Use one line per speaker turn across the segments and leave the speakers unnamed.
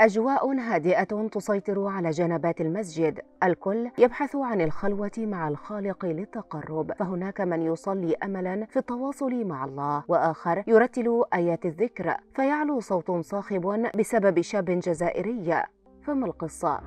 أجواء هادئة تسيطر على جنبات المسجد الكل يبحث عن الخلوة مع الخالق للتقرب فهناك من يصلي أملا في التواصل مع الله وآخر يرتل آيات الذكر فيعلو صوت صاخب بسبب شاب جزائري فما القصة؟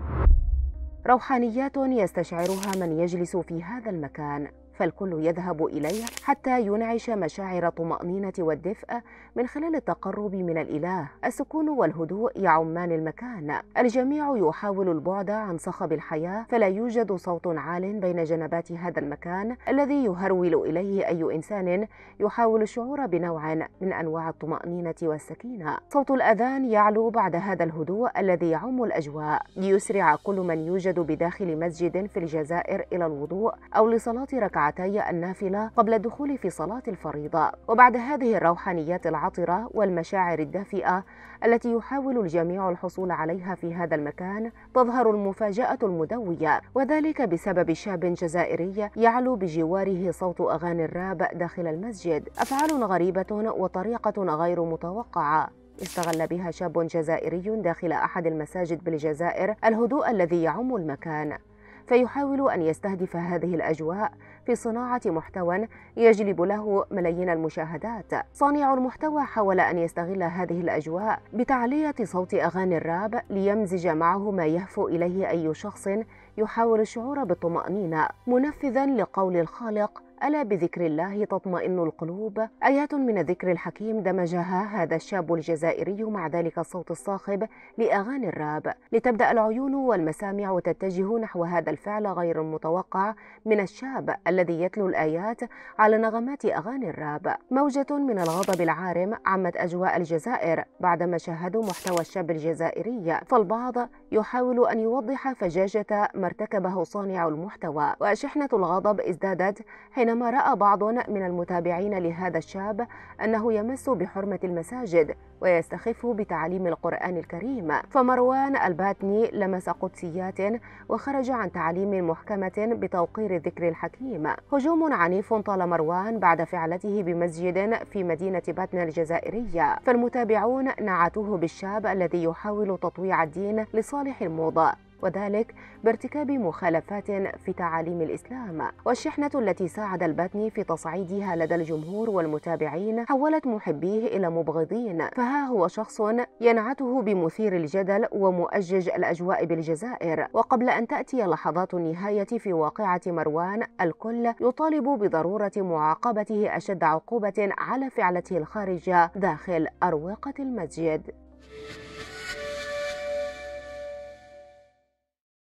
روحانيات يستشعرها من يجلس في هذا المكان فالكل يذهب إليه حتى ينعش مشاعر الطمأنينة والدفء من خلال التقرب من الإله السكون والهدوء يعمان المكان الجميع يحاول البعد عن صخب الحياة فلا يوجد صوت عال بين جنبات هذا المكان الذي يهرول إليه أي إنسان يحاول الشعور بنوع من أنواع الطمأنينة والسكينة صوت الأذان يعلو بعد هذا الهدوء الذي يعم الأجواء ليسرع كل من يوجد بداخل مسجد في الجزائر إلى الوضوء أو لصلاة ركعة ركعتي النافلة قبل الدخول في صلاة الفريضة وبعد هذه الروحانيات العطرة والمشاعر الدافئة التي يحاول الجميع الحصول عليها في هذا المكان تظهر المفاجأة المدوية وذلك بسبب شاب جزائري يعلو بجواره صوت أغاني الراب داخل المسجد أفعال غريبة وطريقة غير متوقعة استغل بها شاب جزائري داخل أحد المساجد بالجزائر الهدوء الذي يعم المكان فيحاول أن يستهدف هذه الأجواء في صناعة محتوى يجلب له ملايين المشاهدات. صانع المحتوى حاول أن يستغل هذه الأجواء بتعلية صوت أغاني الراب ليمزج معه ما يهفو إليه أي شخص يحاول الشعور بالطمأنينة، منفذا لقول الخالق ألا بذكر الله تطمئن القلوب آيات من الذكر الحكيم دمجها هذا الشاب الجزائري مع ذلك الصوت الصاخب لأغاني الراب لتبدأ العيون والمسامع تتجه نحو هذا الفعل غير المتوقع من الشاب الذي يتلو الآيات على نغمات أغاني الراب موجة من الغضب العارم عمت أجواء الجزائر بعدما شاهدوا محتوى الشاب الجزائري فالبعض يحاول أن يوضح فجاجة ما ارتكبه صانع المحتوى وشحنة الغضب ازدادت حين بينما راى بعض من المتابعين لهذا الشاب انه يمس بحرمه المساجد ويستخف بتعليم القران الكريم فمروان الباتني لمس قدسيات وخرج عن تعليم محكمه بتوقير الذكر الحكيم هجوم عنيف طال مروان بعد فعلته بمسجد في مدينه باتنا الجزائريه فالمتابعون نعتوه بالشاب الذي يحاول تطويع الدين لصالح الموضه وذلك بارتكاب مخالفات في تعاليم الإسلام والشحنة التي ساعد الباتني في تصعيدها لدى الجمهور والمتابعين حولت محبيه إلى مبغضين فها هو شخص ينعته بمثير الجدل ومؤجج الأجواء بالجزائر وقبل أن تأتي لحظات النهاية في واقعة مروان الكل يطالب بضرورة معاقبته أشد عقوبة على فعلته الخارجة داخل أروقة المسجد